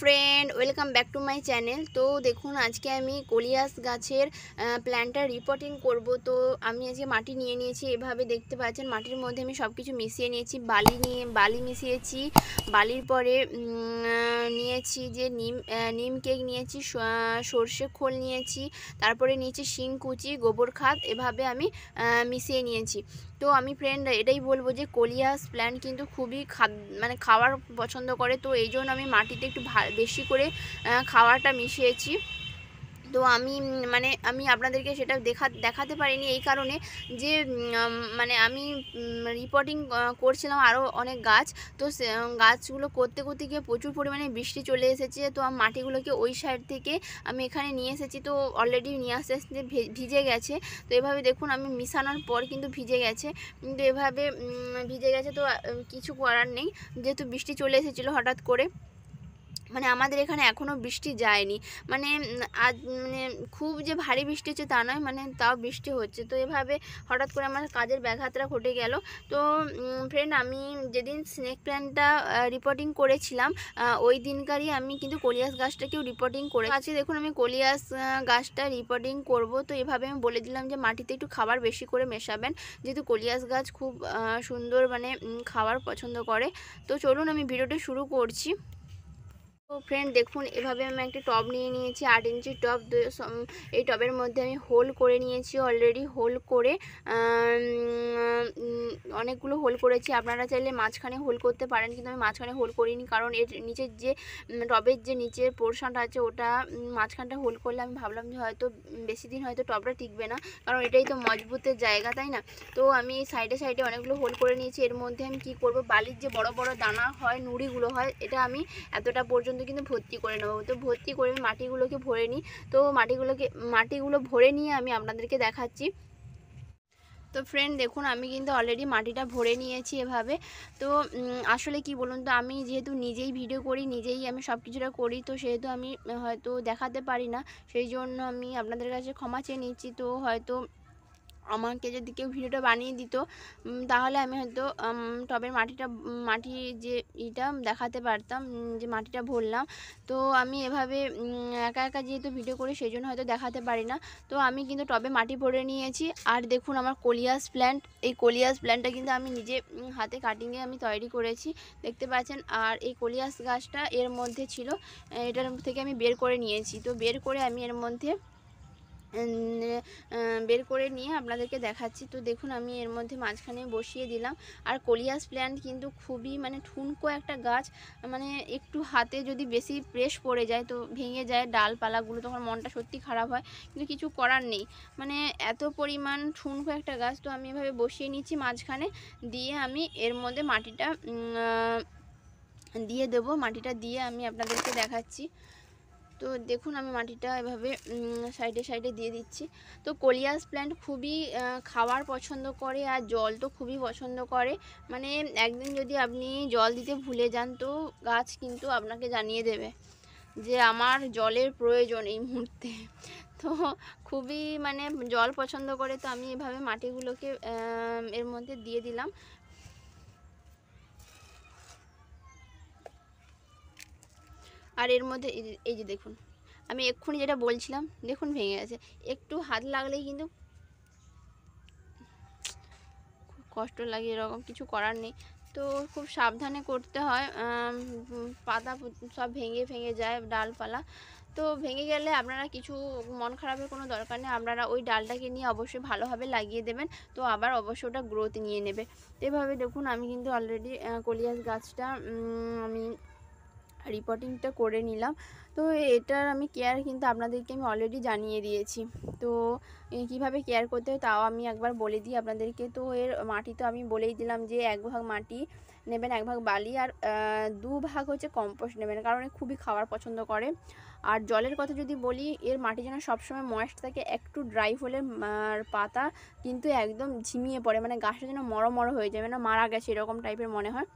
friend welcome back to my channel তো দেখুন আজকে আমি কলিয়াস গাছের প্ল্যান্টটা রিপোর্টিং করব তো আমি আজকে মাটি নিয়ে নিয়েছি এভাবে দেখতে পাচ্ছেন মাটির মধ্যে আমি সব কিছু মিশিয়ে নিয়েছি বালি নিয়ে বালি মিশিয়েছি বালির পরে নিয়েছি যে নিম নিম কেক নিয়েছি সর্ষে খোল নিয়েছি তারপরে নিয়েছি শিং কুচি গোবর খাত এভাবে আমি মিশিয়ে নিয়েছি তো আমি ফ্রেন্ড এটাই বলবো যে কলিয়াস প্ল্যান্ট কিন্তু খুবই মানে খাওয়ার পছন্দ করে তো এই জন্য আমি মাটিতে একটু বেশি করে খাওয়াটা মিশিয়েছি তো আমি মানে আমি আপনাদেরকে সেটা দেখা দেখাতে পারিনি এই কারণে যে মানে আমি রিপোর্টিং করছিলাম আরও অনেক গাছ তো গাছগুলো করতে করতে গিয়ে প্রচুর পরিমাণে বৃষ্টি চলে এসেছে তো মাটিগুলোকে ওই সাইড থেকে আমি এখানে নিয়ে এসেছি তো অলরেডি নিয়ে আসতে আসতে ভিজে গেছে তো এভাবে দেখুন আমি মিশানোর পর কিন্তু ভিজে গেছে কিন্তু এভাবে ভিজে গেছে তো কিছু করার নেই যেহেতু বৃষ্টি চলে এসেছিলো হঠাৎ করে মানে আমাদের এখানে এখনও বৃষ্টি যায়নি মানে আজ মানে খুব যে ভারী বৃষ্টি হচ্ছে তা নয় মানে তাও বৃষ্টি হচ্ছে তো এভাবে হঠাৎ করে আমার কাজের ব্যাঘাতটা ঘটে গেল তো ফ্রেন্ড আমি যেদিন স্নেক প্ল্যান্টটা রিপোর্টিং করেছিলাম ওই দিনকারই আমি কিন্তু কলিয়াস গাছটাকেও রিপোর্টিং করে আজকে দেখুন আমি কলিয়াস গাছটা রিপোর্টিং করব তো এভাবে আমি বলে দিলাম যে মাটিতে একটু খাবার বেশি করে মেশাবেন যেহেতু কলিয়াস গাছ খুব সুন্দর মানে খাবার পছন্দ করে তো চলুন আমি ভিডিওটা শুরু করছি তো ফ্রেন্ড দেখুন এভাবে আমি একটা টব নিয়ে নিয়েছি আট ইঞ্চির টব এই টবের মধ্যে আমি হোল করে নিয়েছি অলরেডি হোল করে অনেকগুলো হোল করেছি আপনারা চাইলে মাঝখানে হোল করতে পারেন কিন্তু আমি মাঝখানে হোল করিনি কারণ এর নিচের যে টবের যে নিচের পোর্শনটা আছে ওটা মাঝখানটা হোল করলে আমি ভাবলাম যে হয়তো বেশি দিন হয়তো টবটা টিকবে না কারণ এটাই তো মজবুতের জায়গা তাই না তো আমি সাইডে সাইডে অনেকগুলো হোল করে নিয়েছি এর মধ্যে আমি কী করবো বালির যে বড় বড় দানা হয় নুড়িগুলো হয় এটা আমি এতটা পর্যন্ত মধ্যে কিন্তু ভর্তি করে নেবো তো ভর্তি করে আমি মাটিগুলোকে ভরে নিই তো মাটিগুলোকে মাটিগুলো ভরে নিয়ে আমি আপনাদেরকে দেখাচ্ছি তো ফ্রেন্ড দেখুন আমি কিন্তু অলরেডি মাটিটা ভরে নিয়েছি এভাবে তো আসলে কি বলুন তো আমি যেহেতু নিজেই ভিডিও করি নিজেই আমি সব কিছুটা করি তো সেহেতু আমি হয়তো দেখাতে পারি না সেই জন্য আমি আপনাদের কাছে ক্ষমা চেয়ে নিচ্ছি তো হয়তো আমাকে যদি কেউ ভিডিওটা বানিয়ে দিত তাহলে আমি হয়তো টবের মাটিটা মাটি যে ইটা দেখাতে পারতাম যে মাটিটা ভরলাম তো আমি এভাবে একা একা যেহেতু ভিডিও করি সেই জন্য হয়তো দেখাতে পারি না তো আমি কিন্তু টবে মাটি ভরে নিয়েছি আর দেখুন আমার কলিয়াস প্ল্যান্ট এই কলিয়াস প্ল্যান্টটা কিন্তু আমি নিজে হাতে কাটিংয়ে আমি তৈরি করেছি দেখতে পাচ্ছেন আর এই কলিয়াস গাছটা এর মধ্যে ছিল এটার থেকে আমি বের করে নিয়েছি তো বের করে আমি এর মধ্যে বের করে নিয়ে আপনাদেরকে দেখাচ্ছি তো দেখুন আমি এর মধ্যে মাঝখানে বসিয়ে দিলাম আর কলিয়াস প্ল্যান্ট কিন্তু খুবই মানে ঠুনকো একটা গাছ মানে একটু হাতে যদি বেশি প্রেস পড়ে যায় তো ভেঙে যায় ডালপালাগুলো তখন মনটা সত্যি খারাপ হয় কিন্তু কিছু করার নেই মানে এত পরিমাণ ঠুনকো একটা গাছ তো আমি এভাবে বসিয়ে নিচ্ছি মাঝখানে দিয়ে আমি এর মধ্যে মাটিটা দিয়ে দেব মাটিটা দিয়ে আমি আপনাদেরকে দেখাচ্ছি তো দেখুন আমি মাটিটা এভাবে সাইডে সাইডে দিয়ে দিচ্ছি তো কোলিয়াস প্ল্যান্ট খুবই খাওয়ার পছন্দ করে আর জল তো খুবই পছন্দ করে মানে একদিন যদি আপনি জল দিতে ভুলে যান তো গাছ কিন্তু আপনাকে জানিয়ে দেবে যে আমার জলের প্রয়োজন এই মুহূর্তে তো খুবই মানে জল পছন্দ করে তো আমি এভাবে মাটিগুলোকে এর মধ্যে দিয়ে দিলাম আর এর মধ্যে এই যে দেখুন আমি এক্ষুনি যেটা বলছিলাম দেখুন ভেঙে গেছে একটু হাত লাগলেই কিন্তু খুব কষ্ট লাগে এরকম কিছু করার নেই তো খুব সাবধানে করতে হয় পাতা সব ভেঙে ভেঙে যায় ডালপালা তো ভেঙে গেলে আপনারা কিছু মন খারাপের কোনো দরকার নেই আপনারা ওই ডালটাকে নিয়ে অবশ্যই ভালোভাবে লাগিয়ে দেবেন তো আবার অবশ্যই ওটা গ্রোথ নিয়ে নেবে এভাবে দেখুন আমি কিন্তু অলরেডি কলিয়াস গাছটা আমি রিপোর্টিংটা করে নিলাম তো এটার আমি কেয়ার কিন্তু আপনাদেরকে আমি অলরেডি জানিয়ে দিয়েছি তো কিভাবে কেয়ার করতে হয় তাও আমি একবার বলে দিই আপনাদেরকে তো এর মাটি তো আমি বলেই দিলাম যে এক ভাগ মাটি নেবেন এক ভাগ বালি আর দু ভাগ হচ্ছে কম্পোস্ট নেবেন কারণ খুবই খাওয়ার পছন্দ করে আর জলের কথা যদি বলি এর মাটি যেন সবসময় ময়েস্ট থাকে একটু ড্রাই হলে পাতা কিন্তু একদম ঝিমিয়ে পড়ে মানে গাছটা যেন মরো মরো হয়ে যায় মানে মারা গেছে এরকম টাইপের মনে হয়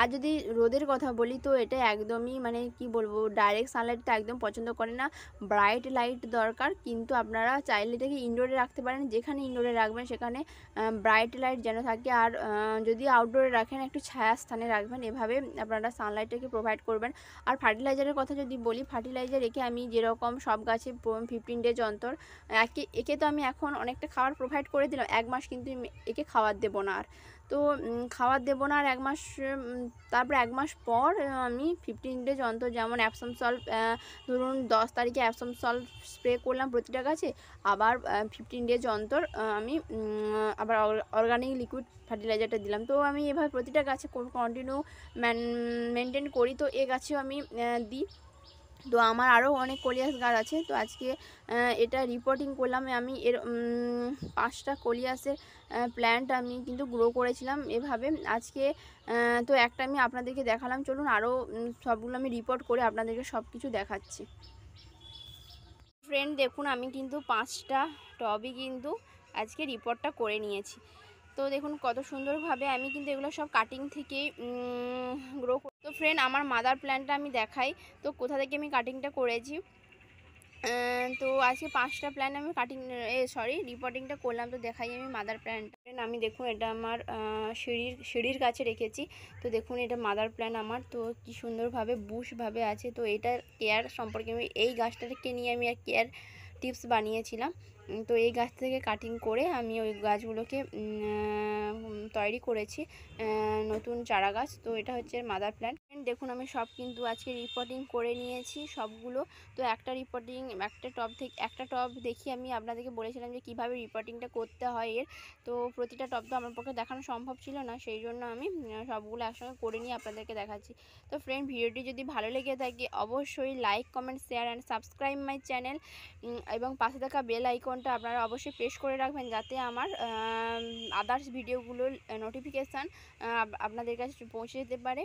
আর যদি রোদের কথা বলি তো এটা একদমই মানে কি বলবো ডাইরেক্ট সানলাইটটা একদম পছন্দ করে না ব্রাইট লাইট দরকার কিন্তু আপনারা চাইলে এটাকে ইনডোরে রাখতে পারেন যেখানে ইনডোরে রাখবেন সেখানে ব্রাইট লাইট যেন থাকে আর যদি আউটডোরে রাখেন একটু ছায়া স্থানে রাখবেন এভাবে আপনারা সানলাইটটাকে প্রোভাইড করবেন আর ফার্টিলাইজারের কথা যদি বলি ফার্টিলাইজার একে আমি যেরকম সব গাছে ফিফটিন ডেজ অন্তর একে একে তো আমি এখন অনেকটা খাবার প্রোভাইড করে দিলাম এক মাস কিন্তু একে খাবার দেবো না আর তো খাবার দেবো না আর এক মাস তারপর এক মাস পর আমি ফিফটিন ডেজ অন্তর যেমন অ্যাপসাম সল্ট ধরুন দশ তারিখে অ্যাপসাম সল্ট স্প্রে করলাম প্রতিটা গাছে আবার ফিফটিন ডেজ অন্তর আমি আবার অর্গানিক লিকুইড ফার্টিলাইজারটা দিলাম তো আমি এভাবে প্রতিটা গাছে কন্টিনিউ মেনটেন করি তো এ গাছেও আমি দিই তো আমার আরও অনেক কলিয়াস গাছ আছে তো আজকে এটা রিপোর্টিং করলাম আমি এর পাঁচটা কলিয়াসের প্ল্যান্ট আমি কিন্তু গ্রো করেছিলাম এভাবে আজকে তো একটা আমি আপনাদেরকে দেখালাম চলুন আরও সবগুলো আমি রিপোর্ট করে আপনাদেরকে সব কিছু দেখাচ্ছি ফ্রেন্ড দেখুন আমি কিন্তু পাঁচটা টবই কিন্তু আজকে রিপোর্টটা করে নিয়েছি তো দেখুন কত সুন্দরভাবে আমি কিন্তু এগুলো সব কাটিং থেকেই গ্রো তো ফ্রেন্ড আমার মাদার প্ল্যান্টটা আমি দেখাই তো কোথা থেকে আমি কাটিংটা করেছি তো আজকে পাঁচটা প্ল্যান আমি কাটিং এ সরি রিপোর্টিংটা করলাম তো দেখাই আমি মাদার ফ্রেন্ড আমি দেখুন এটা আমার সিঁড়ির সিঁড়ির কাছে রেখেছি তো দেখুন এটা মাদার প্ল্যান আমার তো কি সুন্দরভাবে বুশভাবে আছে তো এটা কেয়ার সম্পর্কে আমি এই গাছটাকে নিয়ে আমি আর কেয়ার টিপস বানিয়েছিলাম তো এই গাছ থেকে কাটিং করে আমি ওই গাছগুলোকে তৈরি করেছি নতুন চারা গাছ তো এটা হচ্ছে মাদার প্ল্যান্ট দেখুন আমি সব কিন্তু আজকে রিপোর্টিং করে নিয়েছি সবগুলো তো একটা রিপোর্টিং একটা টপ থেকে একটা টপ দেখি আমি আপনাদেরকে বলেছিলাম যে কিভাবে রিপোর্টিংটা করতে হয় এর তো প্রতিটা টপ তো আমার পক্ষে দেখানো সম্ভব ছিল না সেই জন্য আমি সবগুলো একসঙ্গে করে নিয়ে আপনাদেরকে দেখাচ্ছি তো ফ্রেন্ড ভিডিওটি যদি ভালো লেগে থাকে অবশ্যই like comment share and subscribe my channel এবং পাশে থাকা বেল আইকন আইকনটা আপনারা অবশ্যই প্রেস করে রাখবেন যাতে আমার আদার্স ভিডিওগুলোর নোটিফিকেশান আপনাদের কাছে পৌঁছে যেতে পারে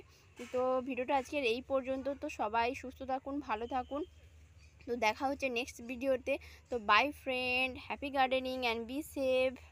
তো ভিডিওটা আজকের এই পর্যন্ত তো সবাই সুস্থ থাকুন ভালো থাকুন তো দেখা হচ্ছে নেক্সট ভিডিওতে তো bye friend happy gardening and be save